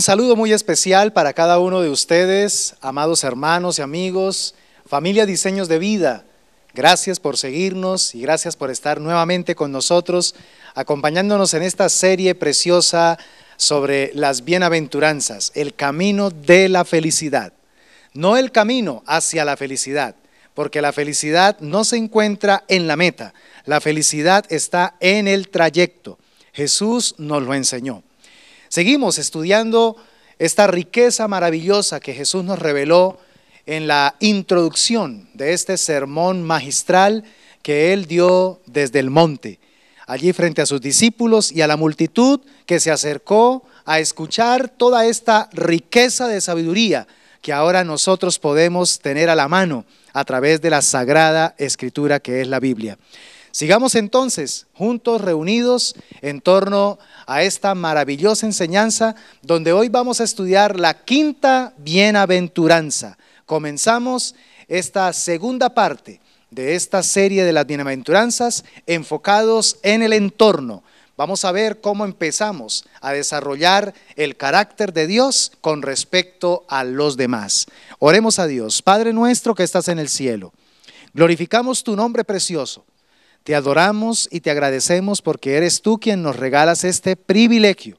Un saludo muy especial para cada uno de ustedes, amados hermanos y amigos, familia Diseños de Vida. Gracias por seguirnos y gracias por estar nuevamente con nosotros, acompañándonos en esta serie preciosa sobre las bienaventuranzas, el camino de la felicidad. No el camino hacia la felicidad, porque la felicidad no se encuentra en la meta, la felicidad está en el trayecto. Jesús nos lo enseñó. Seguimos estudiando esta riqueza maravillosa que Jesús nos reveló en la introducción de este sermón magistral que él dio desde el monte, allí frente a sus discípulos y a la multitud que se acercó a escuchar toda esta riqueza de sabiduría que ahora nosotros podemos tener a la mano a través de la sagrada escritura que es la Biblia. Sigamos entonces juntos, reunidos en torno a esta maravillosa enseñanza donde hoy vamos a estudiar la quinta bienaventuranza. Comenzamos esta segunda parte de esta serie de las bienaventuranzas enfocados en el entorno. Vamos a ver cómo empezamos a desarrollar el carácter de Dios con respecto a los demás. Oremos a Dios, Padre nuestro que estás en el cielo. Glorificamos tu nombre precioso te adoramos y te agradecemos porque eres tú quien nos regalas este privilegio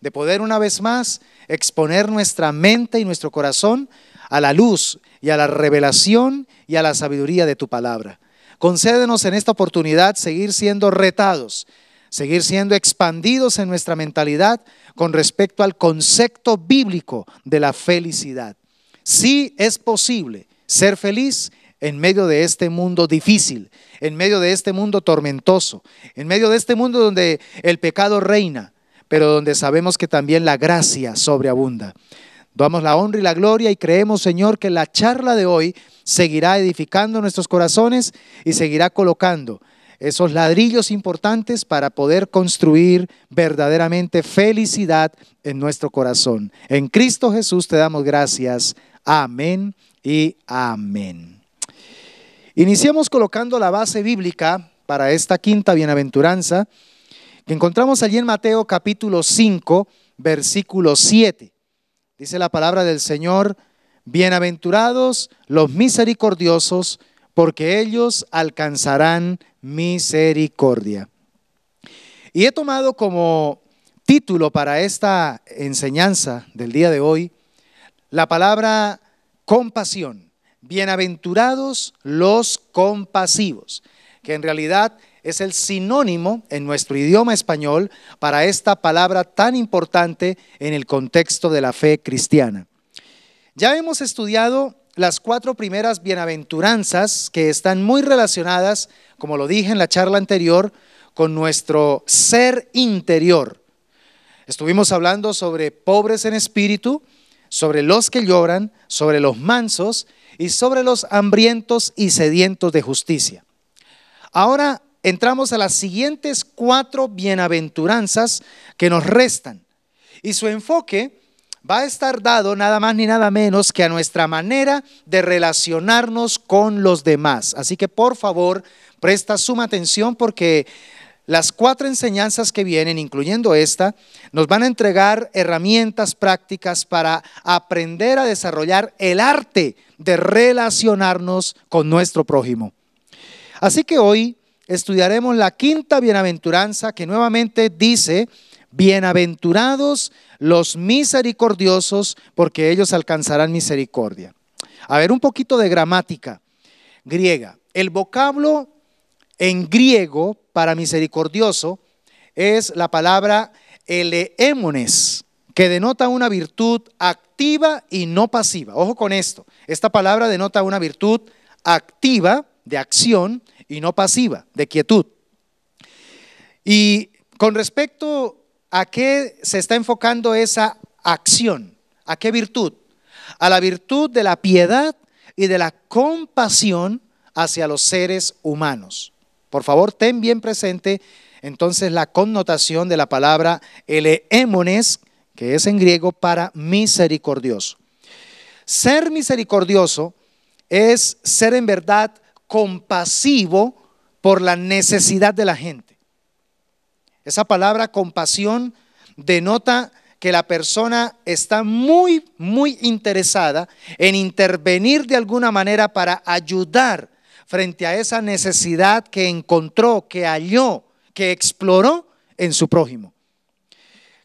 de poder una vez más exponer nuestra mente y nuestro corazón a la luz y a la revelación y a la sabiduría de tu palabra. Concédenos en esta oportunidad seguir siendo retados, seguir siendo expandidos en nuestra mentalidad con respecto al concepto bíblico de la felicidad. Sí es posible ser feliz en medio de este mundo difícil, en medio de este mundo tormentoso, en medio de este mundo donde el pecado reina, pero donde sabemos que también la gracia sobreabunda. Damos la honra y la gloria y creemos, Señor, que la charla de hoy seguirá edificando nuestros corazones y seguirá colocando esos ladrillos importantes para poder construir verdaderamente felicidad en nuestro corazón. En Cristo Jesús te damos gracias. Amén y amén. Iniciamos colocando la base bíblica para esta quinta bienaventuranza que encontramos allí en Mateo capítulo 5, versículo 7. Dice la palabra del Señor, bienaventurados los misericordiosos, porque ellos alcanzarán misericordia. Y he tomado como título para esta enseñanza del día de hoy la palabra compasión. Bienaventurados los compasivos, que en realidad es el sinónimo en nuestro idioma español para esta palabra tan importante en el contexto de la fe cristiana. Ya hemos estudiado las cuatro primeras bienaventuranzas que están muy relacionadas, como lo dije en la charla anterior, con nuestro ser interior. Estuvimos hablando sobre pobres en espíritu, sobre los que lloran, sobre los mansos y sobre los hambrientos y sedientos de justicia. Ahora entramos a las siguientes cuatro bienaventuranzas que nos restan. Y su enfoque va a estar dado nada más ni nada menos que a nuestra manera de relacionarnos con los demás. Así que por favor, presta suma atención porque las cuatro enseñanzas que vienen, incluyendo esta, nos van a entregar herramientas prácticas para aprender a desarrollar el arte de relacionarnos con nuestro prójimo. Así que hoy estudiaremos la quinta bienaventuranza que nuevamente dice, bienaventurados los misericordiosos, porque ellos alcanzarán misericordia. A ver, un poquito de gramática griega. El vocablo en griego para misericordioso es la palabra eleémones, que denota una virtud activa y no pasiva. Ojo con esto, esta palabra denota una virtud activa de acción y no pasiva, de quietud. Y con respecto a qué se está enfocando esa acción, a qué virtud, a la virtud de la piedad y de la compasión hacia los seres humanos. Por favor, ten bien presente entonces la connotación de la palabra eleémones, que es en griego para misericordioso. Ser misericordioso es ser en verdad compasivo por la necesidad de la gente. Esa palabra compasión denota que la persona está muy, muy interesada en intervenir de alguna manera para ayudar frente a esa necesidad que encontró, que halló, que exploró en su prójimo.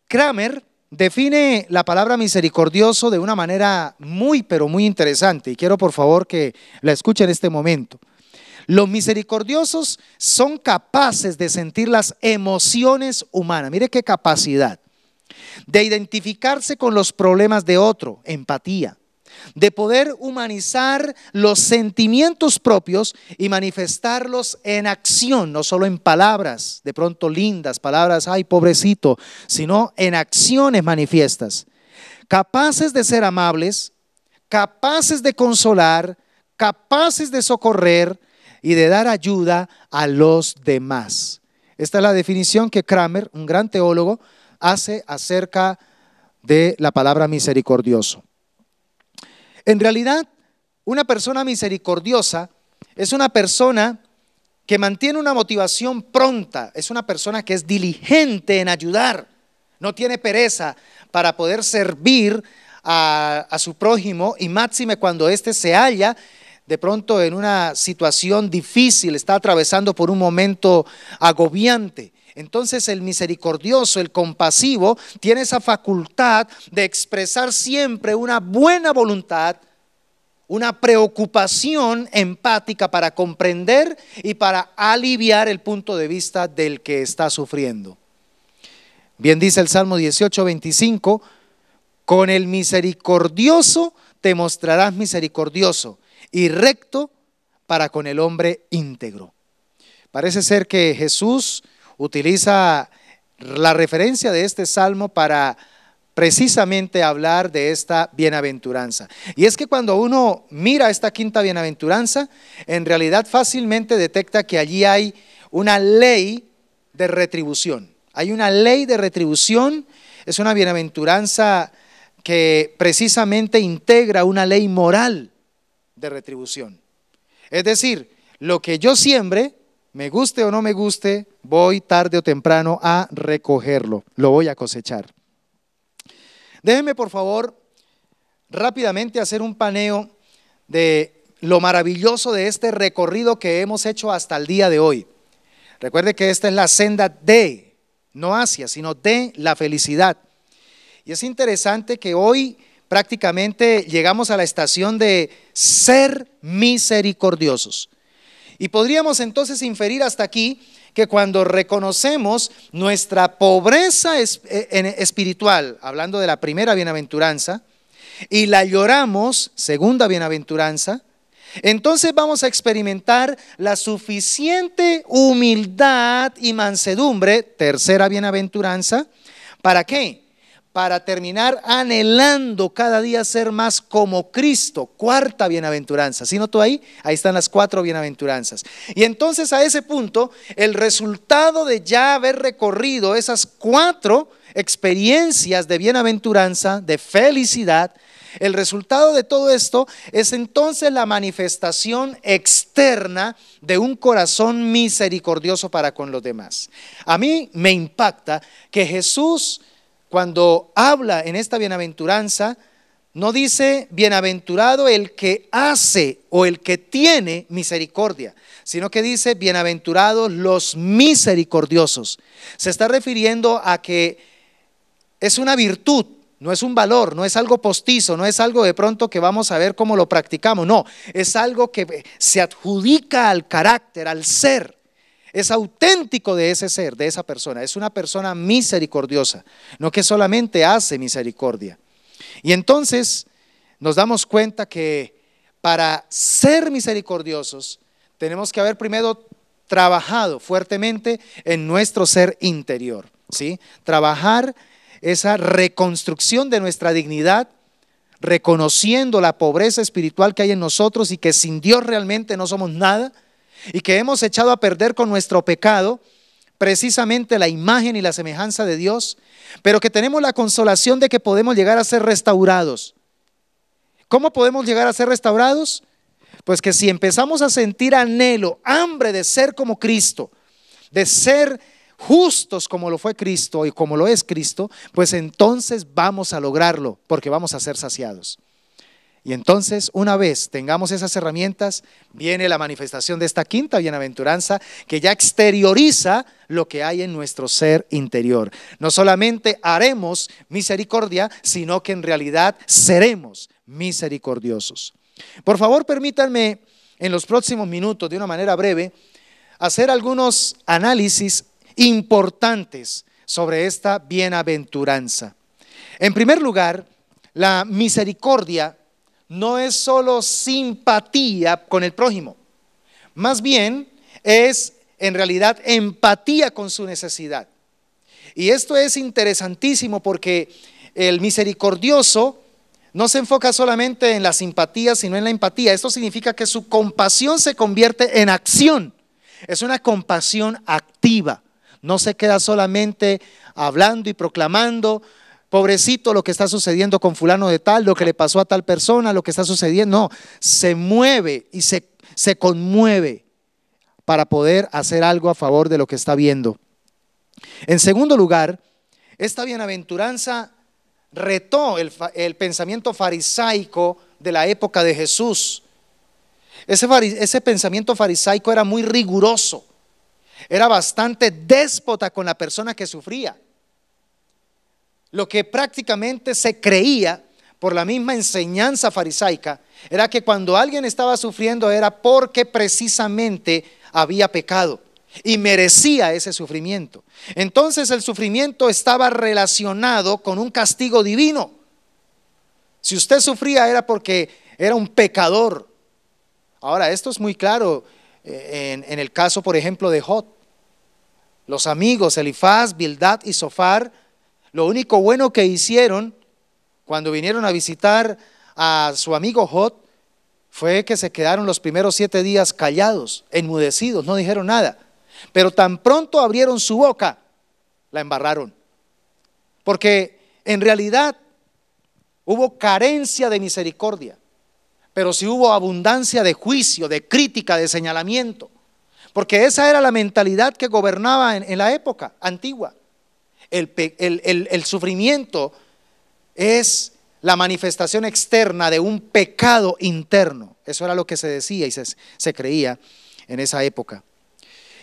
Kramer define la palabra misericordioso de una manera muy, pero muy interesante, y quiero por favor que la escuchen en este momento. Los misericordiosos son capaces de sentir las emociones humanas. Mire qué capacidad. De identificarse con los problemas de otro, empatía de poder humanizar los sentimientos propios y manifestarlos en acción, no solo en palabras, de pronto lindas, palabras, ay, pobrecito, sino en acciones manifiestas, capaces de ser amables, capaces de consolar, capaces de socorrer y de dar ayuda a los demás. Esta es la definición que Kramer, un gran teólogo, hace acerca de la palabra misericordioso. En realidad, una persona misericordiosa es una persona que mantiene una motivación pronta, es una persona que es diligente en ayudar, no tiene pereza para poder servir a, su prójimo y máxime cuando éste se halla de pronto en una situación difícil, está atravesando por un momento agobiante. Entonces el misericordioso, el compasivo, tiene esa facultad de expresar siempre una buena voluntad, una preocupación empática para comprender y para aliviar el punto de vista del que está sufriendo. Bien dice el Salmo 18, 25, con el misericordioso te mostrarás misericordioso y recto para con el hombre íntegro. Parece ser que Jesús utiliza la referencia de este salmo para precisamente hablar de esta bienaventuranza. Y es que cuando uno mira esta quinta bienaventuranza, en realidad fácilmente detecta que allí hay una ley de retribución. Hay una ley de retribución, es una bienaventuranza que precisamente integra una ley moral de retribución. Es decir, lo que yo siembre, me guste o no me guste, voy tarde o temprano a recogerlo, lo voy a cosechar. Déjenme, por favor, rápidamente hacer un paneo de lo maravilloso de este recorrido que hemos hecho hasta el día de hoy. Recuerde que esta es la senda de, no hacia, sino de la felicidad. Y es interesante que hoy prácticamente llegamos a la estación de ser misericordiosos. Y podríamos entonces inferir hasta aquí que cuando reconocemos nuestra pobreza eh, espiritual, hablando de la primera bienaventuranza, y la lloramos, segunda bienaventuranza, entonces vamos a experimentar la suficiente humildad y mansedumbre, tercera bienaventuranza, ¿para qué? para terminar anhelando cada día ser más como Cristo. Cuarta bienaventuranza. ¿Sí noto ahí? Ahí están las cuatro bienaventuranzas. Y entonces a ese punto, el resultado de ya haber recorrido esas cuatro experiencias de bienaventuranza, de felicidad, el resultado de todo esto es entonces la manifestación externa de un corazón misericordioso para con los demás. A mí me impacta que Jesús cuando habla en esta bienaventuranza, no dice bienaventurado el que hace o el que tiene misericordia, sino que dice bienaventurados los misericordiosos. Se está refiriendo a que es una virtud, no es un valor, no es algo postizo, no es algo de pronto que vamos a ver cómo lo practicamos, no, es algo que se adjudica al carácter, al ser es auténtico de ese ser, de esa persona. Es una persona misericordiosa, no que solamente hace misericordia. Y entonces nos damos cuenta que para ser misericordiosos tenemos que haber primero trabajado fuertemente en nuestro ser interior, ¿sí? Trabajar esa reconstrucción de nuestra dignidad reconociendo la pobreza espiritual que hay en nosotros y que sin Dios realmente no somos nada y que hemos echado a perder con nuestro pecado precisamente la imagen y la semejanza de Dios, pero que tenemos la consolación de que podemos llegar a ser restaurados. ¿Cómo podemos llegar a ser restaurados? Pues que si empezamos a sentir anhelo, hambre de ser como Cristo, de ser justos como lo fue Cristo y como lo es Cristo, pues entonces vamos a lograrlo porque vamos a ser saciados. Y entonces, una vez tengamos esas herramientas, viene la manifestación de esta quinta bienaventuranza que ya exterioriza lo que hay en nuestro ser interior. No solamente haremos misericordia, sino que en realidad seremos misericordiosos. Por favor, permítanme en los próximos minutos, de una manera breve, hacer algunos análisis importantes sobre esta bienaventuranza. En primer lugar, la misericordia no es solo simpatía con el prójimo, más bien es en realidad empatía con su necesidad. Y esto es interesantísimo porque el misericordioso no se enfoca solamente en la simpatía, sino en la empatía. Esto significa que su compasión se convierte en acción. Es una compasión activa. No se queda solamente hablando y proclamando, pobrecito lo que está sucediendo con fulano de tal, lo que le pasó a tal persona, lo que está sucediendo. No, se mueve y se, se conmueve para poder hacer algo a favor de lo que está viendo. En segundo lugar, esta bienaventuranza retó el, el pensamiento farisaico de la época de Jesús. Ese, ese pensamiento farisaico era muy riguroso, era bastante déspota con la persona que sufría. Lo que prácticamente se creía por la misma enseñanza farisaica era que cuando alguien estaba sufriendo era porque precisamente había pecado y merecía ese sufrimiento. Entonces el sufrimiento estaba relacionado con un castigo divino. Si usted sufría era porque era un pecador. Ahora, esto es muy claro eh, en, el caso, por ejemplo, de Jot. Los amigos Elifaz, Bildad y Sofar lo único bueno que hicieron cuando vinieron a visitar a su amigo Jot fue que se quedaron los primeros siete días callados, enmudecidos, no dijeron nada. Pero tan pronto abrieron su boca, la embarraron. Porque en realidad hubo carencia de misericordia, pero sí hubo abundancia de juicio, de crítica, de señalamiento. Porque esa era la mentalidad que gobernaba en la época antigua. El, sufrimiento es la manifestación externa de un pecado interno. Eso era lo que se decía y se, se creía en esa época.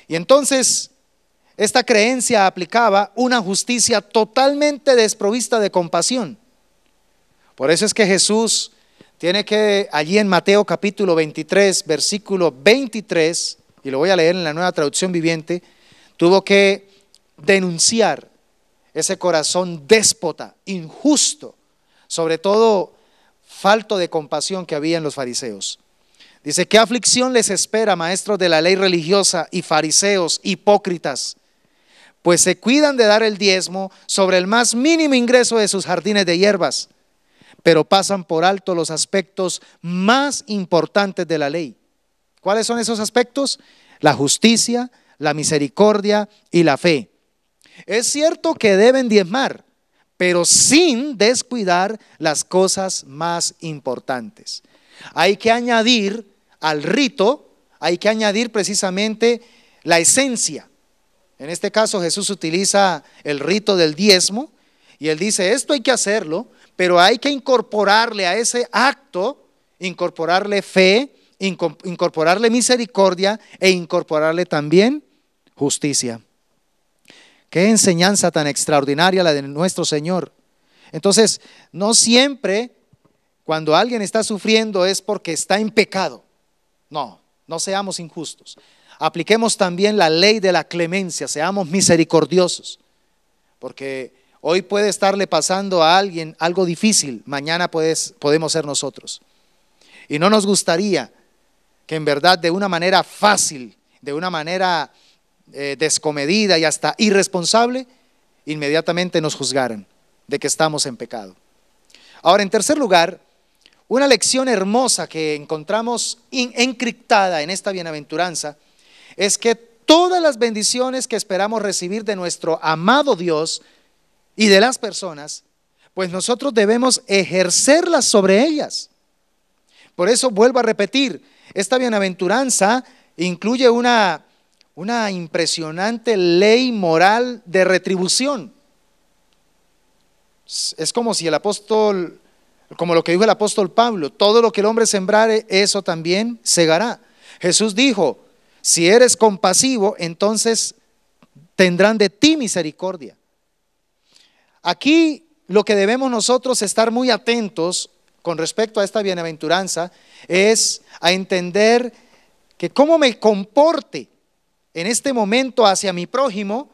Y entonces esta creencia aplicaba una justicia totalmente desprovista de compasión. Por eso es que Jesús tiene que, allí en Mateo capítulo 23, versículo 23, y lo voy a leer en la nueva traducción viviente, tuvo que denunciar ese corazón déspota, injusto, sobre todo falto de compasión que había en los fariseos. Dice, ¿qué aflicción les espera, maestros de la ley religiosa y fariseos hipócritas? Pues se cuidan de dar el diezmo sobre el más mínimo ingreso de sus jardines de hierbas, pero pasan por alto los aspectos más importantes de la ley. ¿Cuáles son esos aspectos? La justicia, la misericordia y la fe. Es cierto que deben diezmar, pero sin descuidar las cosas más importantes. Hay que añadir al rito, hay que añadir precisamente la esencia. En este caso Jesús utiliza el rito del diezmo y él dice, esto hay que hacerlo, pero hay que incorporarle a ese acto, incorporarle fe, incorporarle misericordia e incorporarle también justicia. Qué enseñanza tan extraordinaria la de nuestro Señor. Entonces, no siempre cuando alguien está sufriendo es porque está en pecado. No, no seamos injustos. Apliquemos también la ley de la clemencia, seamos misericordiosos, porque hoy puede estarle pasando a alguien algo difícil, mañana podemos ser nosotros. Y no nos gustaría que en verdad de una manera fácil, de una manera eh, descomedida y hasta irresponsable, inmediatamente nos juzgarán de que estamos en pecado. Ahora, en tercer lugar, una lección hermosa que encontramos encriptada en esta bienaventuranza es que todas las bendiciones que esperamos recibir de nuestro amado Dios y de las personas, pues nosotros debemos ejercerlas sobre ellas. Por eso vuelvo a repetir, esta bienaventuranza incluye una una impresionante ley moral de retribución. Es como si el apóstol, como lo que dijo el apóstol Pablo, todo lo que el hombre sembrare, eso también segará. Jesús dijo, si eres compasivo, entonces tendrán de ti misericordia. Aquí lo que debemos nosotros estar muy atentos con respecto a esta bienaventuranza es a entender que cómo me comporte en este momento hacia mi prójimo,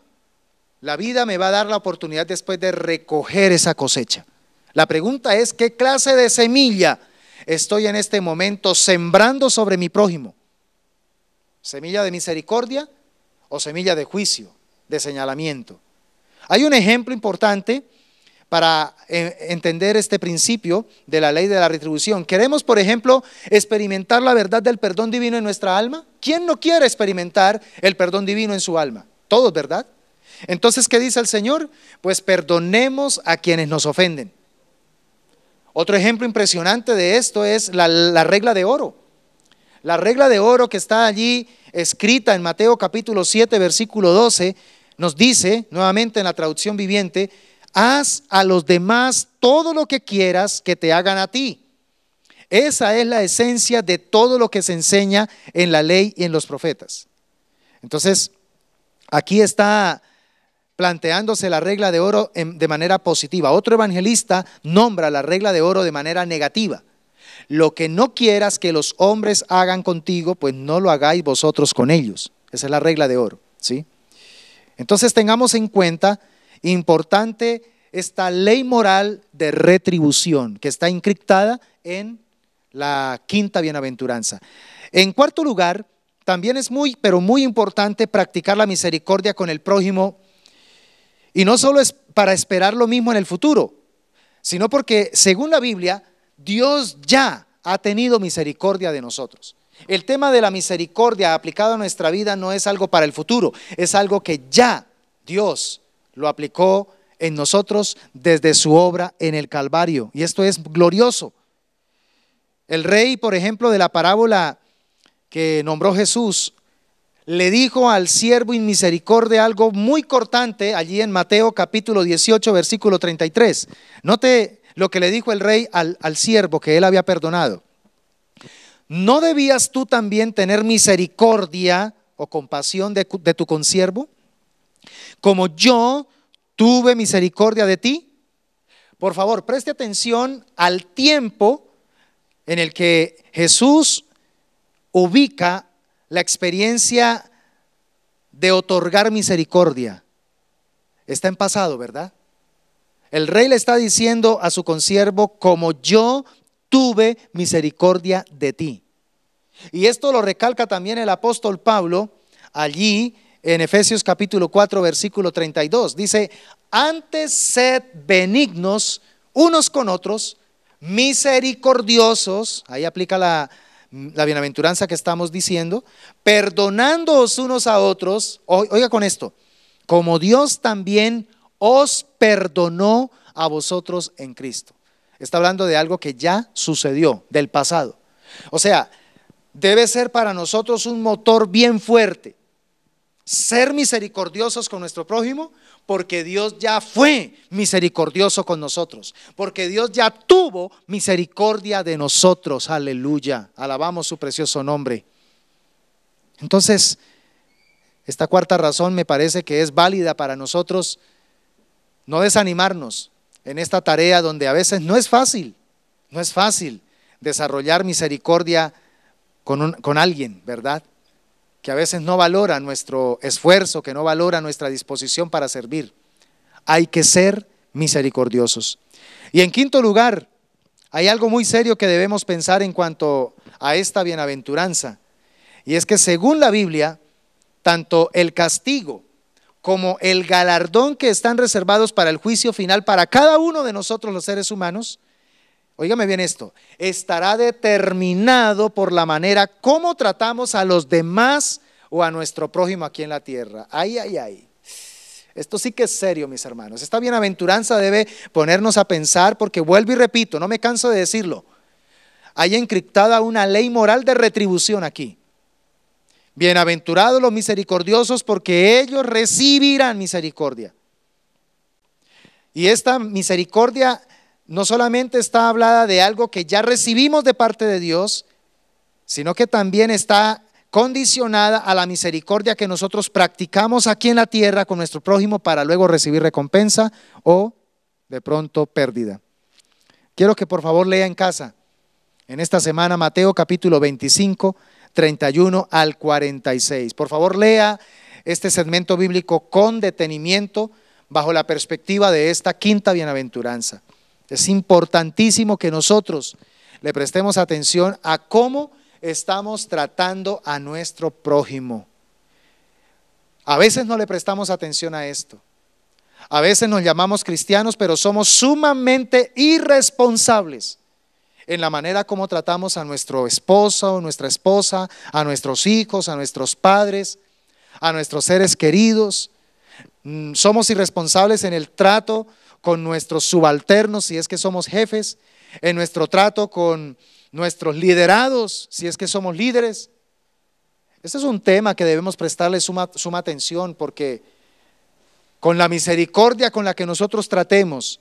la vida me va a dar la oportunidad después de recoger esa cosecha. La pregunta es, ¿qué clase de semilla estoy en este momento sembrando sobre mi prójimo? ¿Semilla de misericordia o semilla de juicio, de señalamiento? Hay un ejemplo importante para eh, entender este principio de la ley de la retribución. ¿Queremos, por ejemplo, experimentar la verdad del perdón divino en nuestra alma? ¿Quién no quiere experimentar el perdón divino en su alma? Todos, ¿verdad? Entonces, ¿qué dice el Señor? Pues perdonemos a quienes nos ofenden. Otro ejemplo impresionante de esto es la, regla de oro. La regla de oro que está allí escrita en Mateo capítulo 7, versículo 12, nos dice, nuevamente en la traducción viviente, haz a los demás todo lo que quieras que te hagan a ti. Esa es la esencia de todo lo que se enseña en la ley y en los profetas. Entonces, aquí está planteándose la regla de oro de manera positiva. Otro evangelista nombra la regla de oro de manera negativa. Lo que no quieras que los hombres hagan contigo, pues no lo hagáis vosotros con ellos. Esa es la regla de oro, ¿sí? Entonces tengamos en cuenta importante esta ley moral de retribución que está encriptada en la quinta bienaventuranza. En cuarto lugar, también es muy, pero muy importante practicar la misericordia con el prójimo y no solo es para esperar lo mismo en el futuro, sino porque según la Biblia, Dios ya ha tenido misericordia de nosotros. El tema de la misericordia aplicado a nuestra vida no es algo para el futuro, es algo que ya Dios lo aplicó en nosotros desde su obra en el Calvario. Y esto es glorioso. El rey, por ejemplo, de la parábola que nombró Jesús, le dijo al siervo misericordia algo muy cortante allí en Mateo capítulo 18, versículo 33. Note lo que le dijo el rey al, siervo que él había perdonado. ¿No debías tú también tener misericordia o compasión de, de tu consiervo? como yo tuve misericordia de ti. Por favor, preste atención al tiempo en el que Jesús ubica la experiencia de otorgar misericordia. Está en pasado, ¿verdad? El rey le está diciendo a su consiervo, como yo tuve misericordia de ti. Y esto lo recalca también el apóstol Pablo allí en Efesios capítulo 4, versículo 32. Dice, antes sed benignos unos con otros, misericordiosos, ahí aplica la, la bienaventuranza que estamos diciendo, perdonándoos unos a otros, oiga con esto, como Dios también os perdonó a vosotros en Cristo. Está hablando de algo que ya sucedió, del pasado. O sea, debe ser para nosotros un motor bien fuerte ser misericordiosos con nuestro prójimo porque Dios ya fue misericordioso con nosotros, porque Dios ya tuvo misericordia de nosotros. Aleluya, alabamos su precioso nombre. Entonces, esta cuarta razón me parece que es válida para nosotros no desanimarnos en esta tarea donde a veces no es fácil, no es fácil desarrollar misericordia con, con alguien, ¿verdad? que a veces no valora nuestro esfuerzo, que no valora nuestra disposición para servir. Hay que ser misericordiosos. Y en quinto lugar, hay algo muy serio que debemos pensar en cuanto a esta bienaventuranza. Y es que según la Biblia, tanto el castigo como el galardón que están reservados para el juicio final para cada uno de nosotros los seres humanos Óigame bien esto, estará determinado por la manera como tratamos a los demás o a nuestro prójimo aquí en la tierra. Ay, ay, ay. Esto sí que es serio, mis hermanos. Esta bienaventuranza debe ponernos a pensar porque vuelvo y repito, no me canso de decirlo. Hay encriptada una ley moral de retribución aquí. Bienaventurados los misericordiosos porque ellos recibirán misericordia. Y esta misericordia no solamente está hablada de algo que ya recibimos de parte de Dios, sino que también está condicionada a la misericordia que nosotros practicamos aquí en la tierra con nuestro prójimo para luego recibir recompensa o de pronto pérdida. Quiero que por favor lea en casa en esta semana Mateo capítulo 25, 31 al 46. Por favor lea este segmento bíblico con detenimiento bajo la perspectiva de esta quinta bienaventuranza. Es importantísimo que nosotros le prestemos atención a cómo estamos tratando a nuestro prójimo. A veces no le prestamos atención a esto. A veces nos llamamos cristianos, pero somos sumamente irresponsables en la manera como tratamos a nuestro esposo o nuestra esposa, a nuestros hijos, a nuestros padres, a nuestros seres queridos. Mm, somos irresponsables en el trato con nuestros subalternos, si es que somos jefes, en nuestro trato con nuestros liderados, si es que somos líderes. Este es un tema que debemos prestarle suma, suma atención porque con la misericordia con la que nosotros tratemos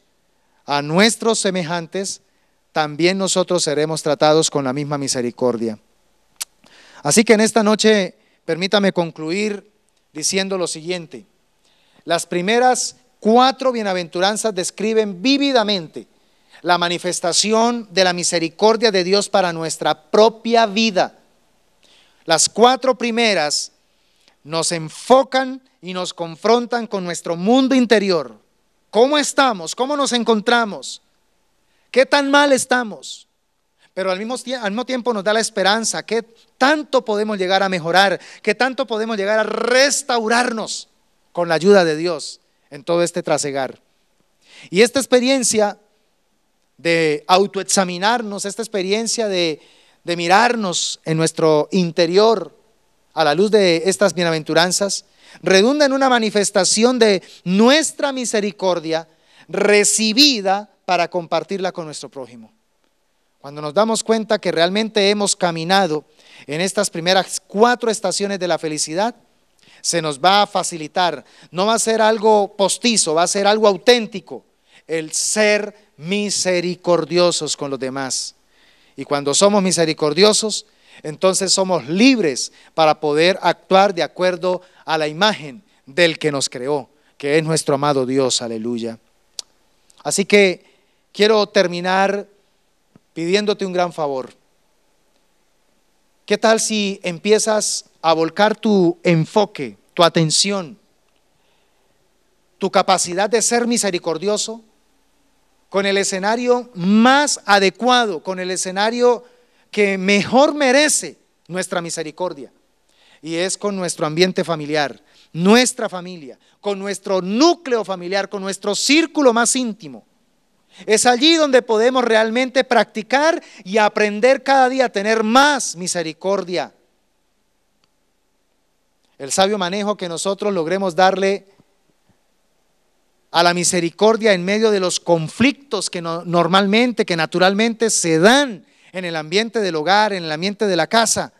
a nuestros semejantes, también nosotros seremos tratados con la misma misericordia. Así que en esta noche permítame concluir diciendo lo siguiente. Las primeras Cuatro bienaventuranzas describen vívidamente la manifestación de la misericordia de Dios para nuestra propia vida. Las cuatro primeras nos enfocan y nos confrontan con nuestro mundo interior. ¿Cómo estamos? ¿Cómo nos encontramos? ¿Qué tan mal estamos? Pero al mismo, tiempo nos da la esperanza qué tanto podemos llegar a mejorar, qué tanto podemos llegar a restaurarnos con la ayuda de Dios en todo este trasegar. Y esta experiencia de autoexaminarnos, esta experiencia de, de mirarnos en nuestro interior a la luz de estas bienaventuranzas, redunda en una manifestación de nuestra misericordia recibida para compartirla con nuestro prójimo. Cuando nos damos cuenta que realmente hemos caminado en estas primeras cuatro estaciones de la felicidad, se nos va a facilitar. No va a ser algo postizo, va a ser algo auténtico. El ser misericordiosos con los demás. Y cuando somos misericordiosos, entonces somos libres para poder actuar de acuerdo a la imagen del que nos creó, que es nuestro amado Dios. Aleluya. Así que quiero terminar pidiéndote un gran favor. ¿Qué tal si empiezas a volcar tu enfoque, tu atención, tu capacidad de ser misericordioso con el escenario más adecuado, con el escenario que mejor merece nuestra misericordia? Y es con nuestro ambiente familiar, nuestra familia, con nuestro núcleo familiar, con nuestro círculo más íntimo. Es allí donde podemos realmente practicar y aprender cada día a tener más misericordia. El sabio manejo que nosotros logremos darle a la misericordia en medio de los conflictos que normalmente, que naturalmente se dan en el ambiente del hogar, en el ambiente de la casa,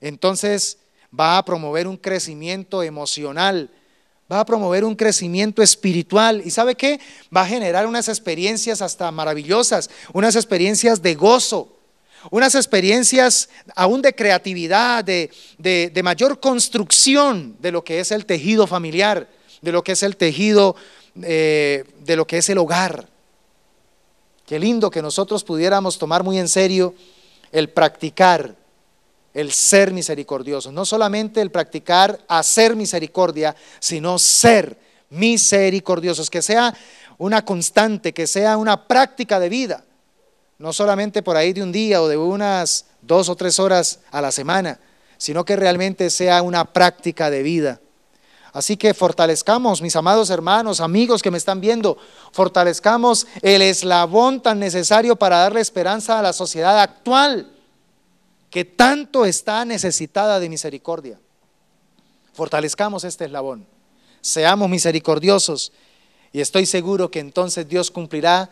entonces va a promover un crecimiento emocional va a promover un crecimiento espiritual y sabe qué, va a generar unas experiencias hasta maravillosas, unas experiencias de gozo, unas experiencias aún de creatividad, de, de, mayor construcción de lo que es el tejido familiar, de lo que es el tejido, eh, de lo que es el hogar. Qué lindo que nosotros pudiéramos tomar muy en serio el practicar el ser misericordioso, no solamente el practicar hacer misericordia, sino ser misericordiosos, que sea una constante, que sea una práctica de vida, no solamente por ahí de un día o de unas dos o tres horas a la semana, sino que realmente sea una práctica de vida. Así que fortalezcamos, mis amados hermanos, amigos que me están viendo, fortalezcamos el eslabón tan necesario para darle esperanza a la sociedad actual que tanto está necesitada de misericordia. Fortalezcamos este eslabón, seamos misericordiosos y estoy seguro que entonces Dios cumplirá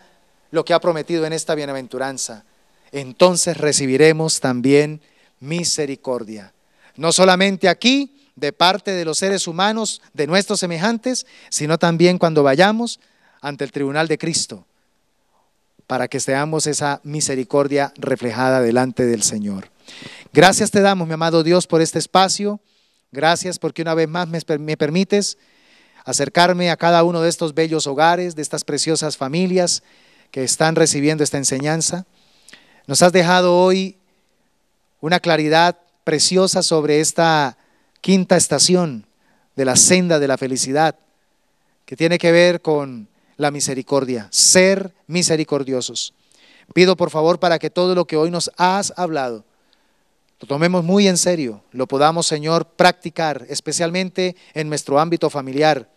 lo que ha prometido en esta bienaventuranza. Entonces recibiremos también misericordia, no solamente aquí, de parte de los seres humanos, de nuestros semejantes, sino también cuando vayamos ante el tribunal de Cristo, para que seamos esa misericordia reflejada delante del Señor. Gracias te damos, mi amado Dios, por este espacio. Gracias porque una vez más me, permites acercarme a cada uno de estos bellos hogares, de estas preciosas familias que están recibiendo esta enseñanza. Nos has dejado hoy una claridad preciosa sobre esta quinta estación de la senda de la felicidad, que tiene que ver con la misericordia, ser misericordiosos. Pido por favor para que todo lo que hoy nos has hablado lo tomemos muy en serio, lo podamos, Señor, practicar, especialmente en nuestro ámbito familiar.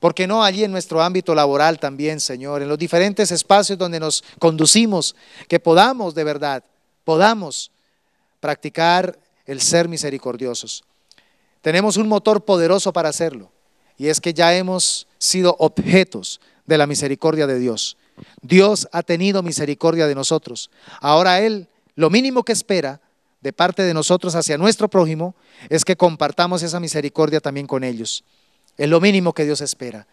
Porque no allí en nuestro ámbito laboral también, Señor, en los diferentes espacios donde nos conducimos, que podamos de verdad, podamos practicar el ser misericordiosos. Tenemos un motor poderoso para hacerlo, y es que ya hemos sido objetos de la misericordia de Dios. Dios ha tenido misericordia de nosotros. Ahora Él, lo mínimo que espera de parte de nosotros hacia nuestro prójimo es que compartamos esa misericordia también con ellos. Es lo mínimo que Dios espera.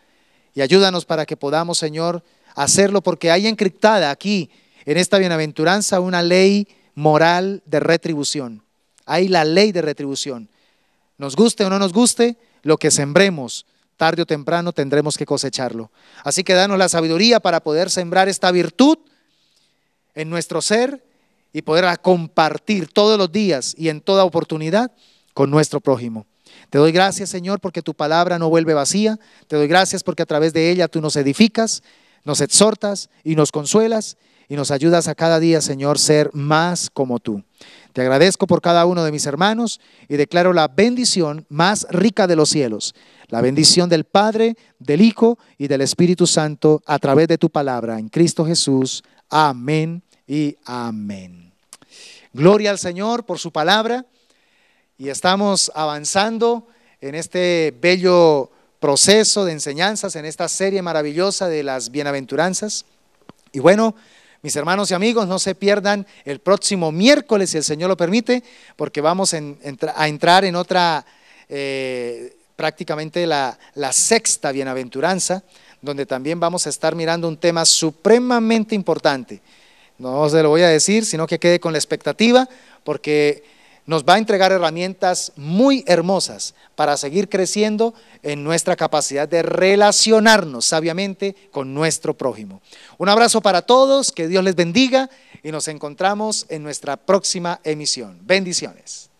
Y ayúdanos para que podamos, Señor, hacerlo porque hay encriptada aquí, en esta bienaventuranza, una ley moral de retribución. Hay la ley de retribución. Nos guste o no nos guste, lo que sembremos, tarde o temprano tendremos que cosecharlo. Así que danos la sabiduría para poder sembrar esta virtud en nuestro ser y poderla compartir todos los días y en toda oportunidad con nuestro prójimo. Te doy gracias, Señor, porque tu palabra no vuelve vacía. Te doy gracias porque a través de ella tú nos edificas, nos exhortas y nos consuelas y nos ayudas a cada día, Señor, ser más como tú. Te agradezco por cada uno de mis hermanos y declaro la bendición más rica de los cielos, la bendición del Padre, del Hijo y del Espíritu Santo a través de tu palabra en Cristo Jesús. Amén y amén. Gloria al Señor por su palabra y estamos avanzando en este bello proceso de enseñanzas, en esta serie maravillosa de las bienaventuranzas. Y bueno, mis hermanos y amigos, no se pierdan el próximo miércoles, si el Señor lo permite, porque vamos a entrar en otra, eh, prácticamente la, la sexta bienaventuranza, donde también vamos a estar mirando un tema supremamente importante no se lo voy a decir, sino que quede con la expectativa, porque nos va a entregar herramientas muy hermosas para seguir creciendo en nuestra capacidad de relacionarnos sabiamente con nuestro prójimo. Un abrazo para todos, que Dios les bendiga y nos encontramos en nuestra próxima emisión. Bendiciones.